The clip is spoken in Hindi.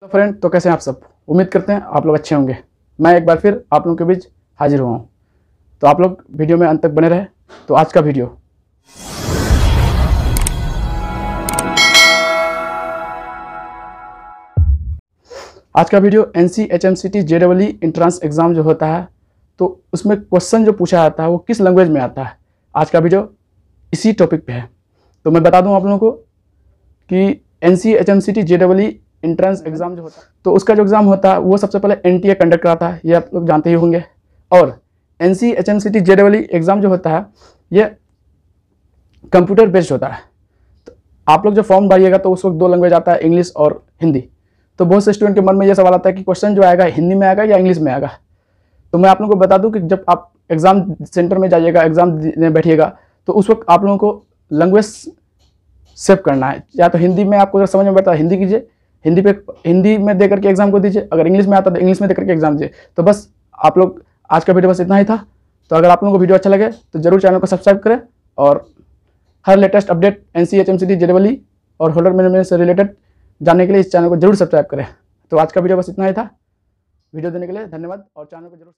तो फ्रेंड तो कैसे हैं आप सब उम्मीद करते हैं आप लोग अच्छे होंगे मैं एक बार फिर आप लोगों के बीच हाजिर हुआ हूँ तो आप लोग वीडियो में अंत तक बने रहे तो आज का वीडियो आज का video N C H M C T J double entrance exam जो होता है तो उसमें क्वेश्चन जो पूछा जाता है वो किस लैंग्वेज में आता है आज का वीडियो इसी टॉपिक पे है तो मैं बता दूं आप लोगों को कि N C H M C T J double entrance exam hmm. जो होता है तो उसका जो एग्जाम होता है वो सबसे पहले एन कंडक्ट कराता है ये आप लोग जानते ही होंगे और N C H N C T J double exam जो होता है ये कंप्यूटर बेस्ड होता है तो आप लोग जब फॉर्म भरिएगा तो उस वक्त दो लैंग्वेज आता है इंग्लिश और हिंदी तो बहुत से स्टूडेंट के मन में ये सवाल आता है कि क्वेश्चन जो आएगा हिंदी में आएगा या इंग्लिश में आएगा तो मैं आप लोगों को बता दूं कि जब आप एग्ज़ाम सेंटर में जाइएगा एग्ज़ाम देने बैठिएगा तो उस वक्त आप लोगों को लैंग्वेज सेव करना है या तो हिंदी में आपको अगर समझ में बैठता है हिंदी कीजिए हिंदी पे हिंदी में दे करके एग्जाम को दीजिए अगर इंग्लिश में आता तो इंग्लिश में दे करके एग्जाम दीजिए तो बस आप लोग आज का वीडियो बस इतना ही था तो अगर आप लोगों को वीडियो अच्छा लगे तो जरूर चैनल को सब्सक्राइब करें और हर latest update N C H M C D जेडबली और होल्डर मैनेजमेंट से रिलेटेड जानने के लिए इस चैनल को जरूर सब्सक्राइब करें तो आज का वीडियो बस इतना ही था वीडियो देने के लिए धन्यवाद और चैनल को जरूर